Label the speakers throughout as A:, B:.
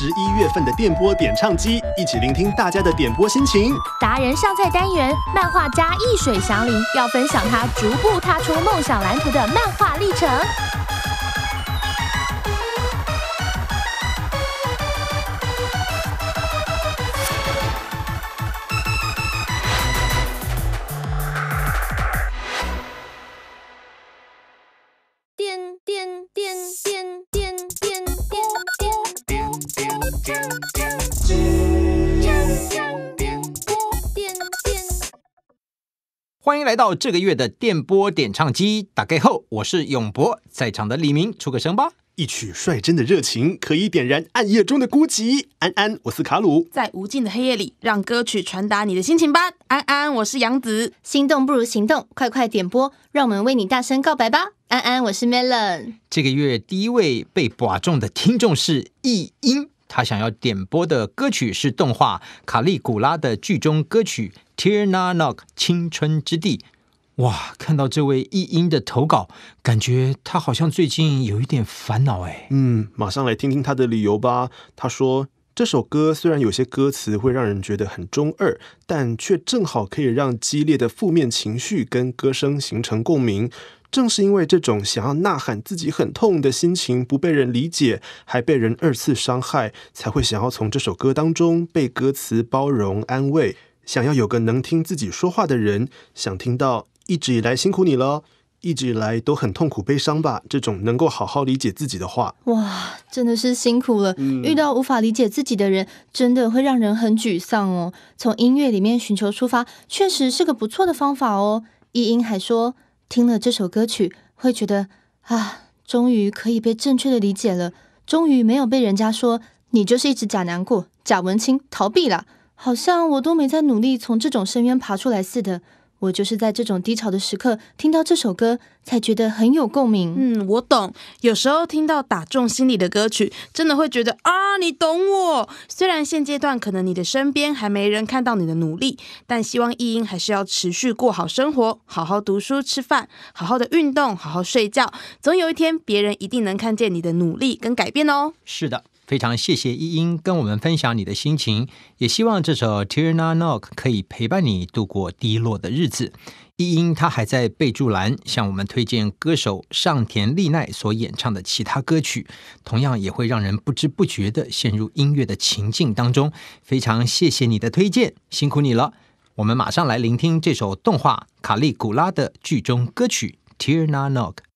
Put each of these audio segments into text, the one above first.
A: 十一月份的电波点唱机，一起聆听大家的点播心情。达人
B: 上菜单元，漫画家易水祥林要分享他逐步踏出梦想蓝图的漫画历程。
C: 唱欢迎来到这个月的电波点唱机，打盖后，
A: 我是永博，在场的李明出个声吧。一曲率真的热情，可以点燃暗夜中的孤寂。安安，我是卡鲁，
D: 在无尽的黑夜里，让歌曲传达你的心情吧。安安，我是杨子，心动不如行动，快快点播，让我们为你大声告白吧。安安，我是 Melon。
C: 这个月第一位被抓中的听众是易英。他想要点播的歌曲是动画《卡利古拉》的剧中歌曲《t i r n a n o g 青春之地》。哇，看到这位译音的投稿，感觉他好像最近有一点烦恼哎。
A: 嗯，马上来听听他的理由吧。他说。这首歌虽然有些歌词会让人觉得很中二，但却正好可以让激烈的负面情绪跟歌声形成共鸣。正是因为这种想要呐喊自己很痛的心情不被人理解，还被人二次伤害，才会想要从这首歌当中被歌词包容安慰，想要有个能听自己说话的人，想听到一直以来辛苦你了。一直以来都很痛苦、悲伤吧？这种能够好好理解自己的话，
D: 哇，真的是辛苦了。遇到无法理解自己的人，真的会让人很沮丧哦。从音乐里面寻求出发，确实是个不错的方法哦。依音还说，听了这首歌曲，会觉得啊，终于可以被正确的理解了，终于没有被人家说你就是一直假难过、假文青，逃避了。好像我都没在努力从这种深渊爬出来似的。我就是在这种低潮的时刻听到这首歌，才觉得很有共鸣。嗯，我懂。有时候听到打中心里的歌曲，真的会觉得
E: 啊，你懂我。虽然现阶段可能你的身边还没人看到你的努力，但希望易英还是要持续过好生活，好好读书、吃饭，好好的运动，好好睡觉。总有一天，别人一定能看见你的努力跟改变哦。
C: 是的。非常谢谢依英跟我们分享你的心情，也希望这首 Tear No Knock 可以陪伴你度过低落的日子。依英她还在备注栏向我们推荐歌手上田丽奈所演唱的其他歌曲，同样也会让人不知不觉地陷入音乐的情境当中。非常谢谢你的推荐，辛苦你了。我们马上来聆听这首动画《卡利古拉》的剧中歌曲 Tear No Knock。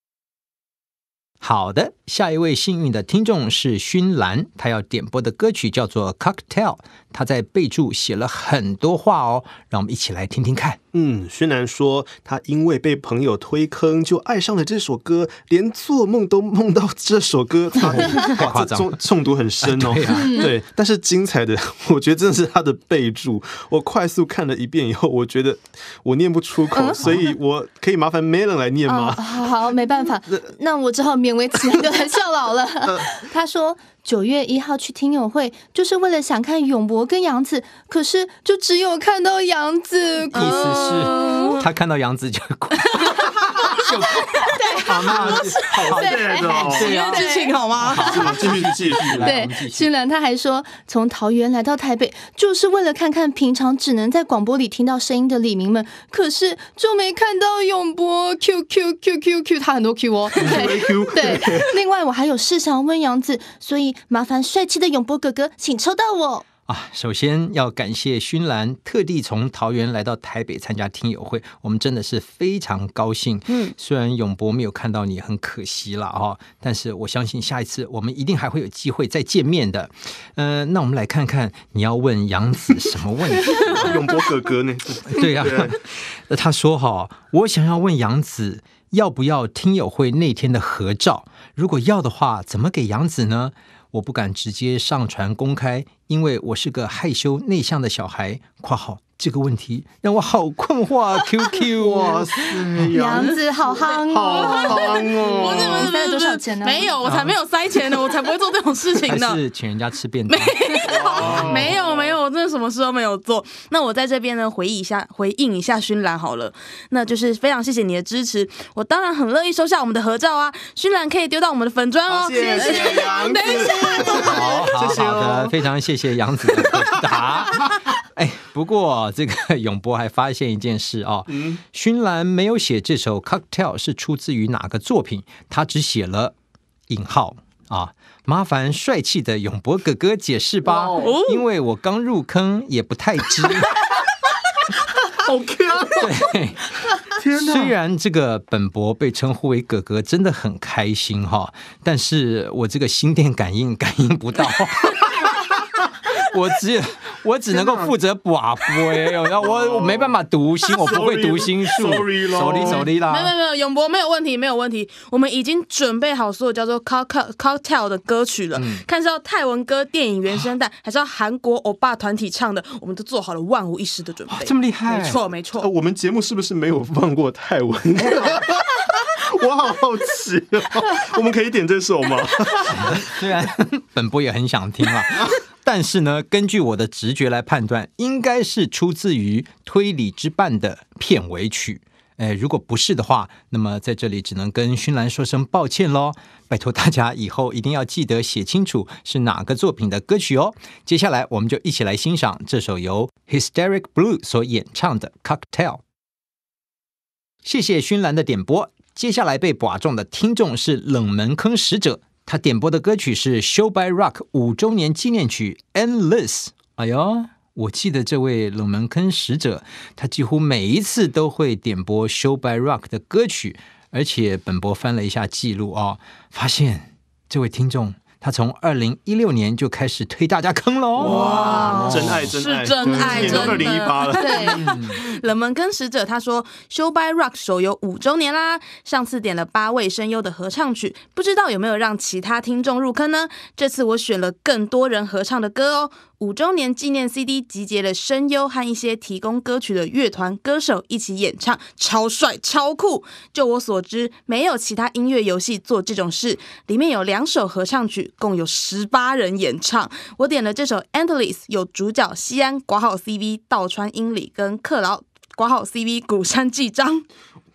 C: 好的，下一位幸运的听众是熏兰，他要点播的歌曲叫做《Cocktail》，他在备注写了很多话哦，让我
A: 们一起来听听看。嗯，薛楠说他因为被朋友推坑，就爱上了这首歌，连做梦都梦到这首歌。哇，张，中中毒很深哦。对，但是精彩的，我觉得真的是他的备注。我快速看了一遍以后，我觉得我念不出口，所以我可以麻烦 Melon 来念吗？
D: 好，没办法，那那我只好勉为其难的来效劳了。他说。九月一号去听友会，就是为了想看永博跟杨子，可是就只有看到杨
C: 子，意思是他看到杨子就哭。
D: 对，
A: 好多是好对，谢谢杨子，好吗？继续继续对，
D: 居然他还说，从桃园来到台北，就是为了看看平常只能在广播里听到声音的李明们，可是就没看到永波，Q Q Q Q Q，他很多 Q 哦，对对。另外，我还有事想问杨子，所以麻烦帅气的永波哥哥，请抽到我。
C: 啊，首先要感谢勋兰特地从桃园来到台北参加听友会，我们真的是非常高兴。嗯，虽然永博没有看到你，很可惜了啊。但是我相信下一次我们一定还会有机会再见面的。嗯，那我们来看看你要问杨子什么问题？永博哥哥呢？对呀，他说哈，我想要问杨子要不要听友会那天的合照，如果要的话，怎么给杨子呢？我不敢直接上传公开，因为我是个害羞内向的小孩。（括号这个问题让我好困惑啊！）Q Q，娘 子好憨哦！好
D: 憨哦！我怎
E: 么塞多少钱呢？没有，
C: 我才没有塞
D: 钱呢，我才不会做这种事情呢。是
C: 请人家吃便当。
E: 没有没有，我真的什么事都没有做。那我在这边呢，回忆一下，回应一下熏兰好了。那就是非常谢谢你的支持，我当然很乐意收下我们的合照啊。熏兰可以丢到我们的粉砖哦，谢谢杨子，
A: 好好好的，
C: 非常谢谢杨子达。哎，不过这个永波还发现一件事哦，熏兰没有写这首 Cocktail 是出自于哪个作品，他只写了引号啊。麻烦帅气的永博哥哥解释吧，因为我刚入坑，也不太知。
F: 好 Q。对，
C: 天哪！虽然这个本博被称呼为哥哥，真的很开心哈，但是我这个心电感应感应不到。我只有。我只能够负责寡妇，哎呦，我我没办法读心，我不会读心术，o r r y 啦。没
E: 有没有永博没有问题没有问题，我们已经准备好所有叫做 cock t a i l 的歌曲了，看是要泰文歌、电影原声带，还是要韩国欧巴团体唱的，我们都做好了万无一失的准备。这么厉害？
A: 没错没错。我们节目是不是没有放过泰文歌？我好好奇，哦，我们可以点这首吗？虽然
C: 本波也很想听啊。但是呢，根据我的直觉来判断，应该是出自于《推理之绊》的片尾曲。哎，如果不是的话，那么在这里只能跟熏兰说声抱歉喽。拜托大家以后一定要记得写清楚是哪个作品的歌曲哦。接下来我们就一起来欣赏这首由 Hysteric Blue 所演唱的 Cocktail。谢谢熏兰的点播。接下来被寡中的听众是冷门坑使者。他点播的歌曲是《Show by Rock》五周年纪念曲《Endless》。哎呦，我记得这位冷门坑使者，他几乎每一次都会点播《Show by Rock》的歌曲，而且本博翻了一下记录哦，发现这位听众。他从二零一六年就开始推大家坑了哦，哇，真爱是真爱，真的，二零一八了，
D: 对，
E: 冷门跟使者他说，《Show by Rock》手游五周年啦，上次点了八位声优的合唱曲，不知道有没有让其他听众入坑呢？这次我选了更多人合唱的歌哦。五周年纪念 CD 集结了声优和一些提供歌曲的乐团歌手一起演唱，超帅超酷。就我所知，没有其他音乐游戏做这种事。里面有两首合唱曲，共有十八人演唱。我点了这首《Endless》，有主角西安挂号 CV 道川英里跟克劳挂号 CV 古山纪章。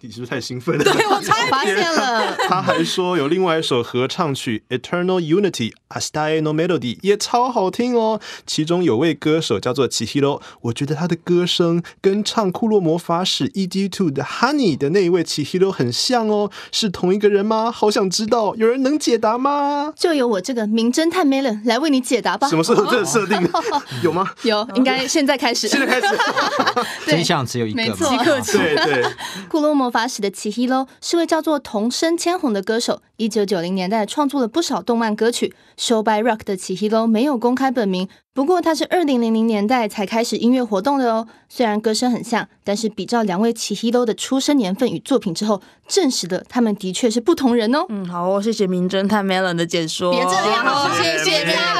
A: 你是不是太兴奋了？对我发 现了，他还说有另外一首合唱曲《Eternal Unity》。阿斯泰诺 i n o Melody》也超好听哦，其中有位歌手叫做奇 h i o 我觉得他的歌声跟唱《库洛魔法使 ED2》的 Honey 的那一位奇 h i o 很像哦，是同一个人吗？好想知道，有人能解答吗？
D: 就由我这个名侦探 m e l o n 来为你解答吧。什么时候这设定
A: 有吗？
D: 有，应该现在开始。现在开始，
A: 真
C: 相只有一个，没错。对对，《
D: 库洛魔法使的奇 h i o 是位叫做童声千红的歌手，一九九零年代创作了不少动漫歌曲。Show by Rock 的齐希隆没有公开本名，不过他是二零零零年代才开始音乐活动的哦。虽然歌声很像，但是比照两位齐希隆的出生年份与作品之后，证实了他们的确是不同人哦。嗯，好，谢谢名侦探 Melon 的解说。别这样，谢谢这样。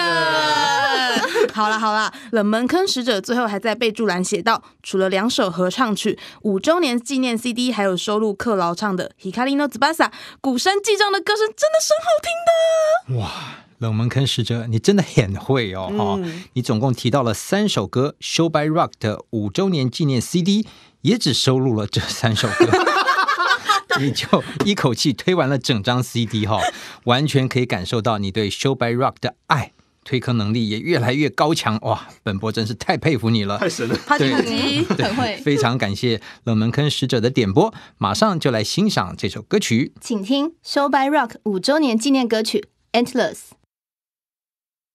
E: 好了好了，冷门坑使者最后还在备注栏写道：除了两首合唱曲，五周年纪念 CD 还有收录克劳唱的《Hikarino Zabasa》，鼓山记章的歌声真的很好
C: 听的。哇。冷门坑使者，你真的很会哦！哈，你总共提到了三首歌，《Show by Rock》的五周年纪念 CD 也只收录了这三首歌，你就一口气推完了整张 CD 哈！完全可以感受到你对《Show by Rock》的爱，推坑能力也越来越高强哇！本波真是太佩服你了，太神了！对，很会。非常感谢冷门坑使者的点播，马上就来欣赏这首歌曲，
D: 请听《Show by Rock》五周年纪念歌曲《Endless》。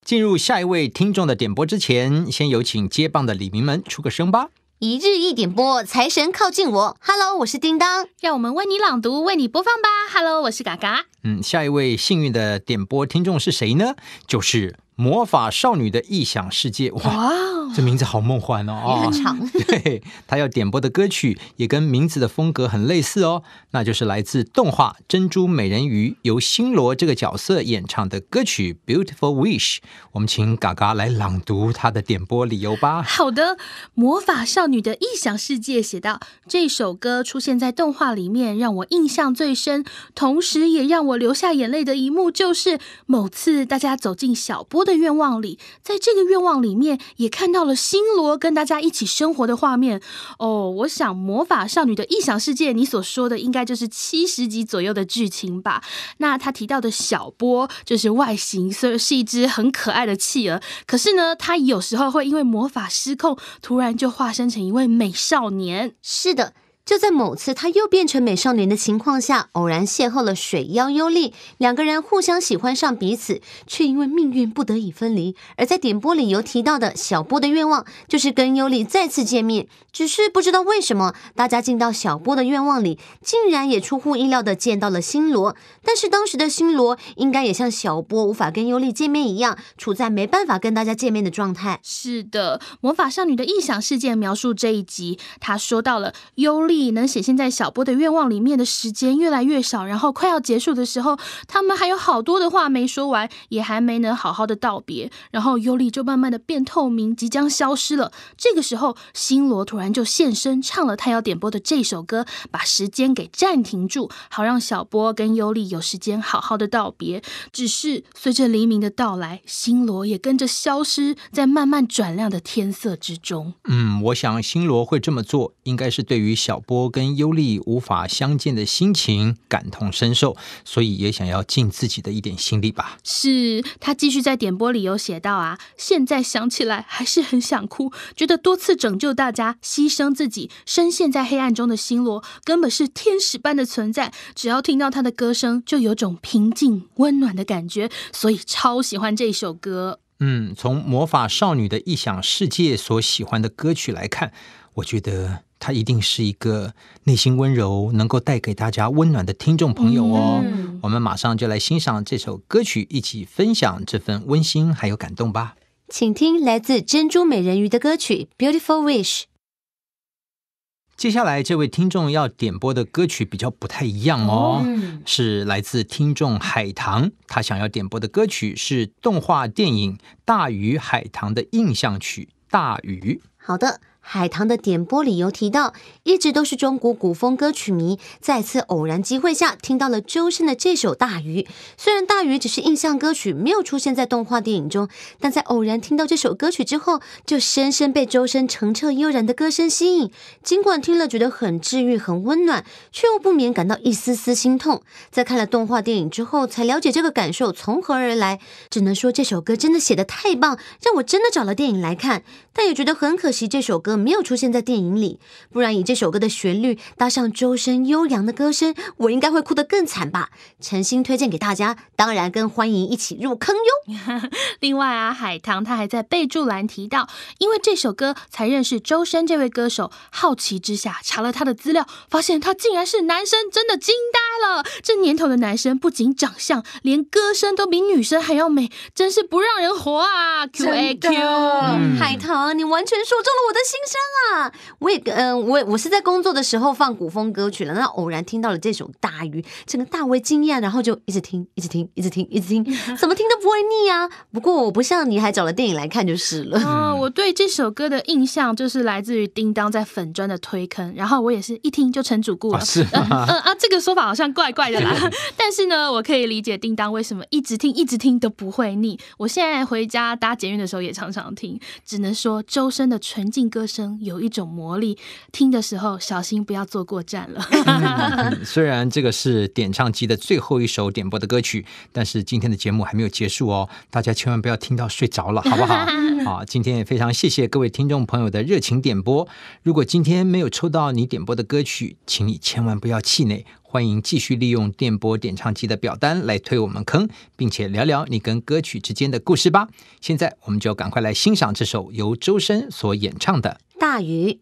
C: 进入下一位听众的点播之前，先有请接棒的李明们出个声吧。
D: 一日一点
F: 播，财神靠近我。Hello，我是叮当，让我们为你朗读，为你播放吧。Hello，我是嘎嘎。
C: 嗯，下一位幸运的点播听众是谁呢？就是魔法少女的异想世界。哇！这名字好梦幻哦，也很长。对他要点播的歌曲也跟名字的风格很类似哦，那就是来自动画《珍珠美人鱼》由星罗这个角色演唱的歌曲《Beautiful Wish》。我们请嘎嘎来朗读他的点播理由吧。
B: 好的，魔法少女的异想世界写道：这首歌出现在动画里面，让我印象最深，同时也让我流下眼泪的一幕，就是某次大家走进小波的愿望里，在这个愿望里面也看。到了星罗跟大家一起生活的画面哦，我想魔法少女的异想世界，你所说的应该就是七十集左右的剧情吧？那他提到的小波，就是外形虽然是一只很可爱的企鹅，可是呢，他有时候会因为魔法失控，突然就化身成一位美少
F: 年。是的。就在某次他又变成美少年的情况下，偶然邂逅了水妖优丽，两个人互相喜欢上彼此，却因为命运不得已分离。而在点播里有提到的小波的愿望，就是跟优丽再次见面。只是不知道为什么，大家进到小波的愿望里，竟然也出乎意料的见到了星罗。但是当时的星罗应该也像小波无法跟优丽见面一样，处在没办法跟大家见面的状态。是的，魔法少女的异想世界描述这一集，他
B: 说到了优丽。能显现在小波的愿望里面的时间越来越少，然后快要结束的时候，他们还有好多的话没说完，也还没能好好的道别。然后尤利就慢慢的变透明，即将消失了。这个时候，星罗突然就现身，唱了他要点播的这首歌，把时间给暂停住，好让小波跟尤利有时间好好的道别。只是随着黎明的到来，星罗也跟着消失在慢慢转亮的天色之中。
C: 嗯，我想星罗会这么做，应该是对于小。波跟优利无法相见的心情感同身受，所以也想要尽自己的一点心力吧。
B: 是他继续在点播里有写到啊，现在想起来还是很想哭，觉得多次拯救大家、牺牲自己、深陷在黑暗中的星罗，根本是天使般的存在。只要听到他的歌声，就有种平静温暖的感觉，所以超喜欢这一首歌。
C: 嗯，从魔法少女的异想世界所喜欢的歌曲来看，我觉得。他一定是一个内心温柔、能够带给大家温暖的听众朋友哦。我们马上就来欣赏这首歌曲，一起分享这份温馨还有感动吧。
F: 请听来自珍珠美人鱼的歌曲《Beautiful Wish》。
C: 接下来，这位听众要点播的歌曲比较不太一样哦，是来自听众海棠，他想要点播的歌曲是动画电影《大鱼海棠》的印象曲《大鱼》。
F: 好的。海棠的点播理由提到，一直都是中国古风歌曲迷，在一次偶然机会下听到了周深的这首《大鱼》。虽然《大鱼》只是印象歌曲，没有出现在动画电影中，但在偶然听到这首歌曲之后，就深深被周深澄澈悠然的歌声吸引。尽管听了觉得很治愈、很温暖，却又不免感到一丝丝心痛。在看了动画电影之后，才了解这个感受从何而来。只能说这首歌真的写得太棒，让我真的找了电影来看，但也觉得很可惜这首歌。没有出现在电影里，不然以这首歌的旋律搭上周深悠扬的歌声，我应该会哭得更惨吧。诚心推荐给大家，当然更欢迎一起入坑哟。
B: 另外啊，海棠他还在备注栏提到，因为这首歌才认识周深这位歌手。好奇之下查了他的资料，发现他竟然是男生，真的惊呆了。这年头的男生不仅长相，连歌声都比女生还要美，真是不让人活啊！Q A Q 海
F: 棠，你完全说中了我的心。声啊，我也嗯，我我是在工作的时候放古风歌曲了，那偶然听到了这首《大鱼》，整个大为惊艳，然后就一直听，一直听，一直听，一直听，怎 么听都不会腻啊。不过我不像你，还找了电影来看就是了。哦，我
B: 对这首歌的印象就是来自于叮当在粉砖的推坑，然后我也是一听就成主顾了。是，啊，这个说法好像怪怪的啦。但是呢，我可以理解叮当为什么一直听一直听都不会腻。我现在回家搭捷运的时候也常常听，只能说周深的纯净歌声。声有一种魔力，听的时候小心不要坐过站了。
C: 虽然这个是点唱机的最后一首点播的歌曲，但是今天的节目还没有结束哦，大家千万不要听到睡着了，好不好？好，今天也非常谢谢各位听众朋友的热情点播。如果今天没有抽到你点播的歌曲，请你千万不要气馁，欢迎继续利用电波点唱机的表单来推我们坑，并且聊聊你跟歌曲之间的故事吧。现在我们就赶快来欣赏这首由周深所演唱的
F: 《大鱼》。